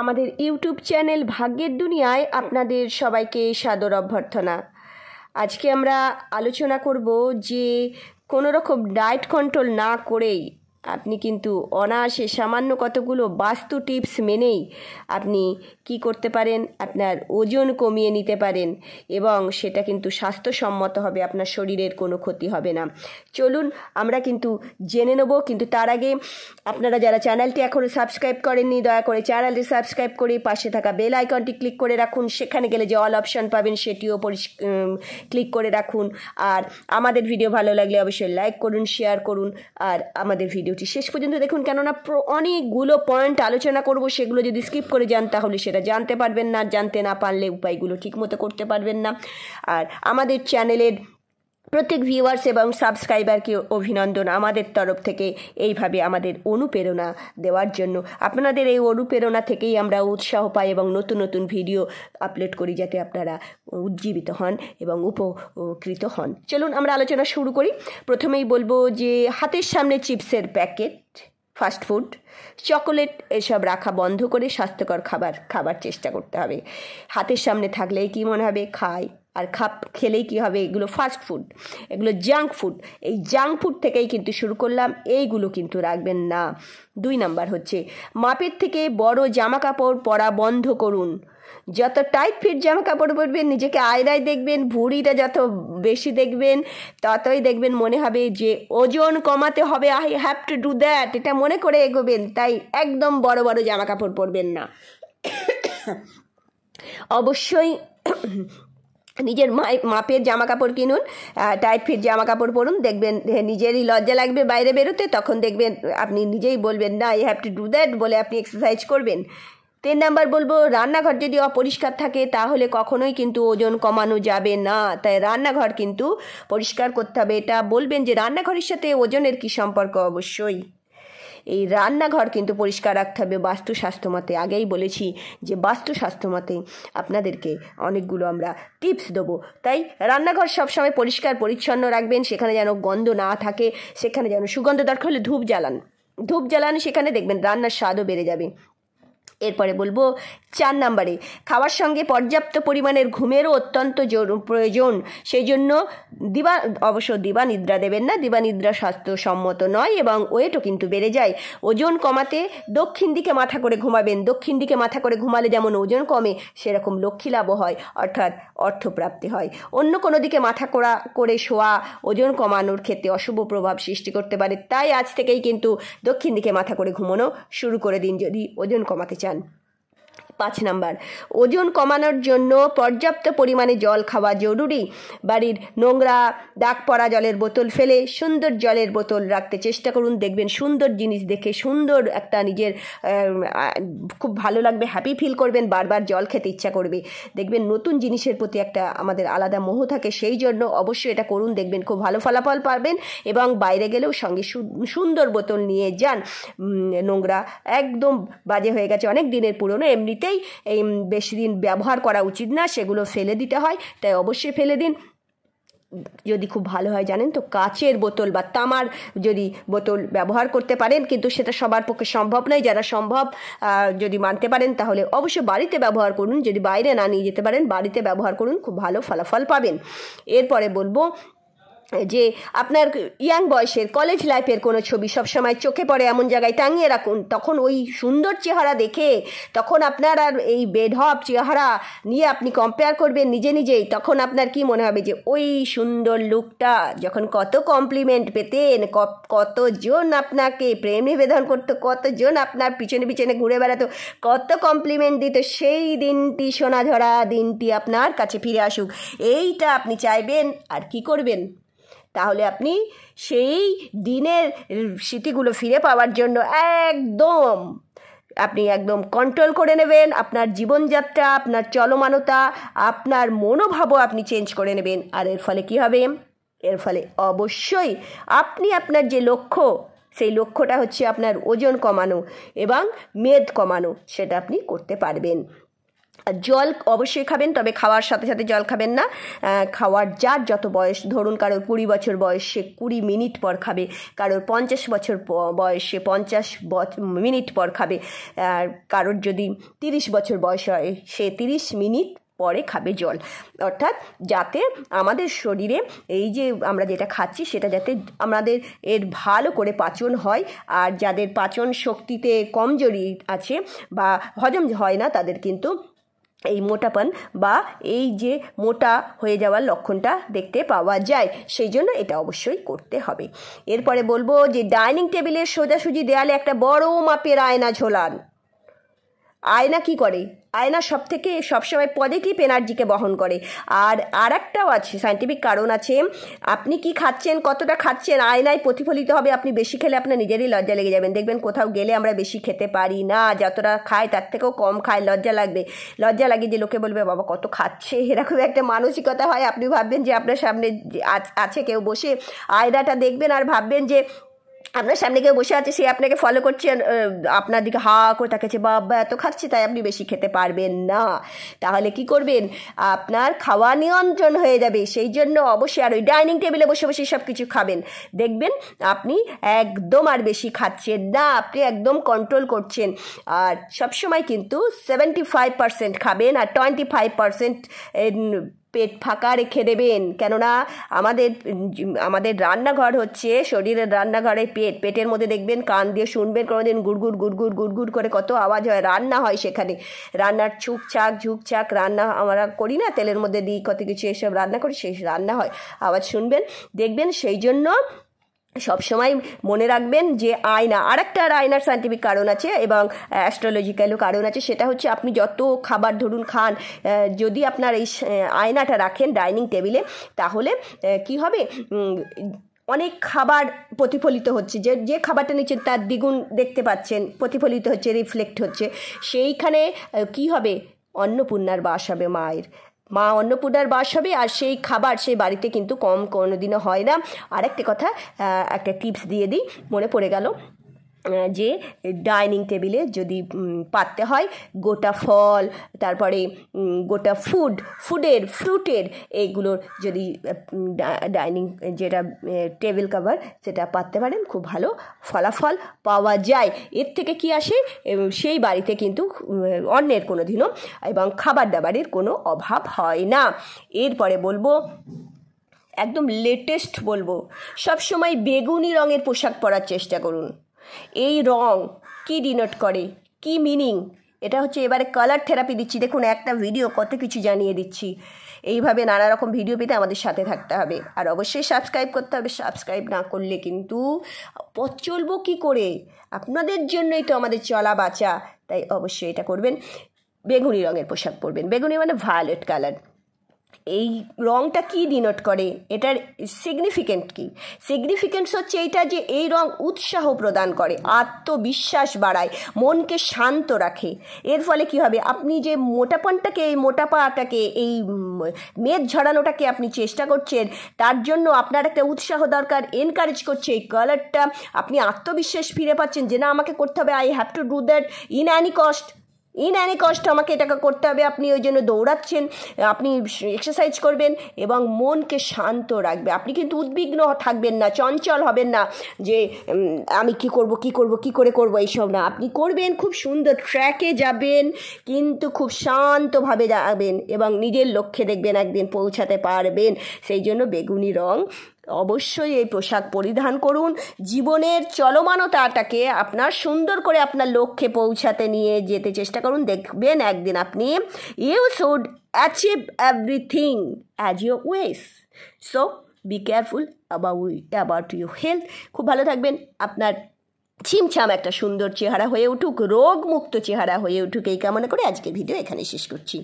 আমাদের YouTube channel ভাগ্যের দুনিয়ায় আপনাদের সবাইকে সাদর অভ্যর্থনা আজকে আমরা আলোচনা করব যে কোনো রকম ডায়েট কন্ট্রোল না করেই আপনি কিন্তু অনায়াসে সামান্য কতগুলো বাস্তু টিপস মেনেই আপনি কি করতে পারেন আপনার ওজন কমিয়ে নিতে পারেন এবং সেটা কিন্তু স্বাস্থ্যসম্মত হবে আপনার শরীরের কোনো ক্ষতি হবে না চলুন আমরা কিন্তু জেনে নেব কিন্তু তার আগে আপনারা যারা চ্যানেলটি এখনও সাবস্ক্রাইব করেননি দয়া করে চ্যানেলটি সাবস্ক্রাইব করে পাশে থাকা বেল আইকনটি ক্লিক করে রাখুন সেখানে গেলে যে অল অপশান পাবেন সেটিও ক্লিক করে রাখুন আর আমাদের ভিডিও ভালো লাগলে অবশ্যই লাইক করুন শেয়ার করুন আর আমাদের ভিডিও ভিডিওটি শেষ পর্যন্ত দেখুন কেননা অনেকগুলো পয়েন্ট আলোচনা করব সেগুলো যদি স্কিপ করে যান তাহলে সেটা জানতে পারবেন না জানতে না পারলে উপায়গুলো ঠিকমতো করতে পারবেন না আর আমাদের চ্যানেলের প্রত্যেক ভিউয়ার্স এবং সাবস্ক্রাইবারকে অভিনন্দন আমাদের তরফ থেকে এইভাবে আমাদের অনুপ্রেরণা দেওয়ার জন্য আপনাদের এই অনুপ্রেরণা থেকেই আমরা উৎসাহ পাই এবং নতুন নতুন ভিডিও আপলোড করি যাতে আপনারা উজ্জীবিত হন এবং উপকৃত হন চলুন আমরা আলোচনা শুরু করি প্রথমেই বলবো যে হাতের সামনে চিপসের প্যাকেট ফাস্টফুড চকোলেট এসব রাখা বন্ধ করে স্বাস্থ্যকর খাবার খাবার চেষ্টা করতে হবে হাতের সামনে থাকলেই কি মনে হবে খায় আর খাপ খেলেই কী হবে এগুলো ফাস্ট ফুড এগুলো জাঙ্ক ফুড এই জাঙ্ক ফুড থেকেই কিন্তু শুরু করলাম এইগুলো কিন্তু রাখবেন না দুই নাম্বার হচ্ছে মাপের থেকে বড় জামা কাপড় পরা বন্ধ করুন যত টাইট ফিট জামা কাপড় পরবেন নিজেকে আয়রায় দেখবেন ভুঁড়িটা যত বেশি দেখবেন ততই দেখবেন মনে হবে যে ওজন কমাতে হবে I have to do that এটা মনে করে এগোবেন তাই একদম বড় বড় জামা কাপড় পরবেন না অবশ্যই নিজের মাপের জামা কাপড় কিনুন টাইট ফিট জামা কাপড় পরুন দেখবেন নিজেরই লজ্জা লাগবে বাইরে বেরোতে তখন দেখবেন আপনি নিজেই বলবেন না I have to do that বলে আপনি এক্সারসাইজ করবেন তিন নাম্বার বলবো রান্নাঘর যদি অপরিষ্কার থাকে তাহলে কখনোই কিন্তু ওজন কমানো যাবে না তাই রান্নাঘর কিন্তু পরিষ্কার করতে হবে এটা বলবেন যে রান্নাঘরের সাথে ওজনের কি সম্পর্ক অবশ্যই এই রান্নাঘর কিন্তু পরিষ্কার রাখতে হবে স্বাস্থ্য মতে আগেই বলেছি যে বাস্তু স্বাস্থ্য মতে আপনাদেরকে অনেকগুলো আমরা টিপস দেবো তাই রান্নাঘর সবসময় পরিষ্কার পরিচ্ছন্ন রাখবেন সেখানে যেন গন্ধ না থাকে সেখানে যেন সুগন্ধ দরকার হলে ধূপ জ্বালান ধূপ জ্বালান সেখানে দেখবেন রান্নার স্বাদও বেড়ে যাবে এরপরে বলবো চার নম্বরে খাওয়ার সঙ্গে পর্যাপ্ত পরিমাণের ঘুমেরও অত্যন্ত প্রয়োজন সেই জন্য দিবা অবশ্য দিবা নিদ্রা দেবেন না দিবা নিদ্রা স্বাস্থ্যসম্মত নয় এবং ওয়েটও কিন্তু বেড়ে যায় ওজন কমাতে দক্ষিণ দিকে মাথা করে ঘুমাবেন দক্ষিণ দিকে মাথা করে ঘুমালে যেমন ওজন কমে সেরকম লক্ষ্মী লাভও হয় অর্থাৎ অর্থপ্রাপ্তি হয় অন্য কোনো দিকে মাথা করা করে শোয়া ওজন কমানোর ক্ষেত্রে অশুভ প্রভাব সৃষ্টি করতে পারে তাই আজ থেকেই কিন্তু দক্ষিণ দিকে মাথা করে ঘুমানো শুরু করে দিন যদি ওজন কমাতে চান again. পাঁচ নাম্বার ওজন কমানোর জন্য পর্যাপ্ত পরিমাণে জল খাওয়া জরুরি বাড়ির নোংরা দাগ পড়া জলের বোতল ফেলে সুন্দর জলের বোতল রাখতে চেষ্টা করুন দেখবেন সুন্দর জিনিস দেখে সুন্দর একটা নিজের খুব ভালো লাগবে হ্যাপি ফিল করবেন বারবার জল খেতে ইচ্ছা করবে দেখবেন নতুন জিনিসের প্রতি একটা আমাদের আলাদা মোহ থাকে সেই জন্য অবশ্যই এটা করুন দেখবেন খুব ভালো ফলাফল পাবেন এবং বাইরে গেলেও সঙ্গে সুন্দর বোতল নিয়ে যান নোংরা একদম বাজে হয়ে গেছে অনেক দিনের পুরনো এমনিতে অবশ্যই এই বেশি দিন ব্যবহার করা উচিত না সেগুলো ফেলে দিতে হয় তাই অবশ্যই ফেলে দিন যদি খুব ভালো হয় জানেন তো কাচের বোতল বা তামার যদি বোতল ব্যবহার করতে পারেন কিন্তু সেটা সবার পক্ষে সম্ভব নয় যারা সম্ভব যদি মানতে পারেন তাহলে অবশ্যই বাড়িতে ব্যবহার করুন যদি বাইরে না নিয়ে যেতে পারেন বাড়িতে ব্যবহার করুন খুব ভালো ফলাফল পাবেন এরপরে বলবো যে আপনার ইয়াং বয়সের কলেজ লাইফের কোনো ছবি সবসময় চোখে পড়ে এমন জায়গায় টাঙিয়ে রাখুন তখন ওই সুন্দর চেহারা দেখে তখন আপনার আর এই বেঢপ চেহারা নিয়ে আপনি কম্পেয়ার করবেন নিজে নিজেই তখন আপনার কি মনে হবে যে ওই সুন্দর লুকটা যখন কত কমপ্লিমেন্ট পেতেন কতজন আপনাকে প্রেম নিবেদন করতো কতজন আপনার পিছনে পিছনে ঘুরে বেড়াতো কত কমপ্লিমেন্ট দিত সেই দিনটি সোনাঝরা দিনটি আপনার কাছে ফিরে আসুক এইটা আপনি চাইবেন আর কি করবেন তাহলে আপনি সেই দিনের স্মৃতিগুলো ফিরে পাওয়ার জন্য একদম আপনি একদম কন্ট্রোল করে নেবেন আপনার জীবনযাত্রা আপনার চলমানতা আপনার মনোভাবও আপনি চেঞ্জ করে নেবেন আর এর ফলে কি হবে এর ফলে অবশ্যই আপনি আপনার যে লক্ষ্য সেই লক্ষ্যটা হচ্ছে আপনার ওজন কমানো এবং মেদ কমানো সেটা আপনি করতে পারবেন জল অবশ্যই খাবেন তবে খাওয়ার সাথে সাথে জল খাবেন না খাওয়ার যার যত বয়স ধরুন কারোর কুড়ি বছর বয়সে কুড়ি মিনিট পর খাবে কারোর পঞ্চাশ বছর বয়সে পঞ্চাশ মিনিট পর খাবে আর কারোর যদি তিরিশ বছর বয়স হয় সে তিরিশ মিনিট পরে খাবে জল অর্থাৎ যাতে আমাদের শরীরে এই যে আমরা যেটা খাচ্ছি সেটা যাতে আমাদের এর ভালো করে পাচন হয় আর যাদের পাচন শক্তিতে কমজোরি আছে বা হজম হয় না তাদের কিন্তু এই মোটাপান বা এই যে মোটা হয়ে যাওয়ার লক্ষণটা দেখতে পাওয়া যায় সেই জন্য এটা অবশ্যই করতে হবে এরপরে বলবো যে ডাইনিং টেবিলের সোজাসুজি দেয়ালে একটা বড় মাপের আয়না ঝোলান আয়না কি করে আয়না সব থেকে সবসময় পজিটিভ এনার্জিকে বহন করে আর আর একটাও আছে সাইন্টিফিক কারণ আছে আপনি কি খাচ্ছেন কতটা খাচ্ছেন আয়নায় প্রতিফলিত হবে আপনি বেশি খেলে আপনার নিজেরই লজ্জা লেগে যাবেন দেখবেন কোথাও গেলে আমরা বেশি খেতে পারি না যতটা খায় তার থেকেও কম খায় লজ্জা লাগবে লজ্জা লাগে যে লোকে বলবে বাবা কত খাচ্ছে এরকম একটা মানসিকতা হয় আপনি ভাববেন যে আপনার সামনে আছে কেউ বসে আয়নাটা দেখবেন আর ভাববেন যে আপনার সামনে কেউ বসে আছে সে আপনাকে ফলো করছে আপনার দিকে হা করে তাকাচ্ছে বাবা এত খাচ্ছে তাই আপনি বেশি খেতে পারবেন না তাহলে কি করবেন আপনার খাওয়া নিয়ন্ত্রণ হয়ে যাবে সেই জন্য অবশ্যই আর ওই ডাইনিং টেবিলে বসে বসে সব কিছু খাবেন দেখবেন আপনি একদম আর বেশি খাচ্ছেন না আপনি একদম কন্ট্রোল করছেন আর সবসময় কিন্তু সেভেন্টি ফাইভ পার্সেন্ট খাবেন আর টোয়েন্টি ফাইভ পার্সেন্ট পেট ফাঁকা রেখে দেবেন কেননা আমাদের আমাদের রান্নাঘর হচ্ছে শরীরের রান্নাঘরে পেট পেটের মধ্যে দেখবেন কান দিয়ে শুনবেন কোনোদিন গুড়গুড় গুড়গুড় গুড়গুড় করে কত আওয়াজ হয় রান্না হয় সেখানে রান্নার ছুকছাক ঝুকছাক রান্না আমরা করি না তেলের মধ্যে দিই কত কিছু এসব রান্না করি সেই রান্না হয় আওয়াজ শুনবেন দেখবেন সেই জন্য সবসময় মনে রাখবেন যে আয়না আর একটা আয়নার সায়েন্টিফিক কারণ আছে এবং অ্যাস্ট্রোলজিক্যালও কারণ আছে সেটা হচ্ছে আপনি যত খাবার ধরুন খান যদি আপনার এই আয়নাটা রাখেন ডাইনিং টেবিলে তাহলে কি হবে অনেক খাবার প্রতিফলিত হচ্ছে যে যে খাবারটা নিচ্ছেন তার দ্বিগুণ দেখতে পাচ্ছেন প্রতিফলিত হচ্ছে রিফ্লেক্ট হচ্ছে সেইখানে কি হবে অন্নপূর্ণার বাস হবে মায়ের মা অন্নপূর্ণার বাস হবে আর সেই খাবার সেই বাড়িতে কিন্তু কম কোনোদিনও হয় না আর একটা কথা একটা টিপস দিয়ে দিই মনে পড়ে গেল যে ডাইনিং টেবিলে যদি পাততে হয় গোটা ফল তারপরে গোটা ফুড ফুডের ফ্রুটের এইগুলোর যদি ডাইনিং যেটা টেবিল কাভার সেটা পাততে পারেন খুব ভালো ফলাফল পাওয়া যায় এর থেকে কি আসে সেই বাড়িতে কিন্তু অন্যের কোনো দিনও এবং খাবার দাবারের কোনো অভাব হয় না এরপরে বলবো একদম লেটেস্ট বলবো সবসময় বেগুনি রঙের পোশাক পরার চেষ্টা করুন এই রং কি ডিনোট করে কি মিনিং এটা হচ্ছে এবারে কালার থেরাপি দিচ্ছি দেখুন একটা ভিডিও কত কিছু জানিয়ে দিচ্ছি এইভাবে নানা রকম ভিডিও পেতে আমাদের সাথে থাকতে হবে আর অবশ্যই সাবস্ক্রাইব করতে হবে সাবস্ক্রাইব না করলে কিন্তু পথ চলবো কী করে আপনাদের জন্যই তো আমাদের চলা বাঁচা তাই অবশ্যই এটা করবেন বেগুনি রঙের পোশাক পরবেন বেগুনি মানে ভায়োলেট কালার এই রঙটা কি ডিনোট করে এটার সিগনিফিকেন্ট কি সিগনিফিকেন্স হচ্ছে এইটা যে এই রং উৎসাহ প্রদান করে আত্মবিশ্বাস বাড়ায় মনকে শান্ত রাখে এর ফলে কি হবে আপনি যে মোটাপনটাকে এই মোটাপাটাকে এই মেদ ঝরানোটাকে আপনি চেষ্টা করছেন তার জন্য আপনার একটা উৎসাহ দরকার এনকারেজ করছে এই কালারটা আপনি আত্মবিশ্বাস ফিরে পাচ্ছেন যে না আমাকে করতে হবে I have to do that in any cost in any কষ্ট আমাকে এটাকে করতে হবে আপনি ওই জন্য দৌড়াচ্ছেন আপনি এক্সারসাইজ করবেন এবং মনকে শান্ত রাখবে আপনি কিন্তু উদ্বিগ্ন থাকবেন না চঞ্চল হবেন না যে আমি কি করব কি করব কি করে করব এইসব না আপনি করবেন খুব সুন্দর ট্র্যাকে যাবেন কিন্তু খুব শান্তভাবে যাবেন এবং নিজের লক্ষ্যে দেখবেন একদিন পৌঁছাতে পারবেন সেই জন্য বেগুনি রং অবশ্যই এই পোশাক পরিধান করুন জীবনের চলমানতাটাকে আপনার সুন্দর করে আপনার লক্ষ্যে পৌঁছাতে নিয়ে যেতে চেষ্টা করুন দেখবেন একদিন আপনি you should achieve everything as your wish so be careful about about your health খুব ভালো থাকবেন আপনার ছিমছাম একটা সুন্দর চেহারা হয়ে উঠুক রোগমুক্ত চেহারা হয়ে উঠুক এই কামনা করে আজকের ভিডিও এখানে শেষ করছি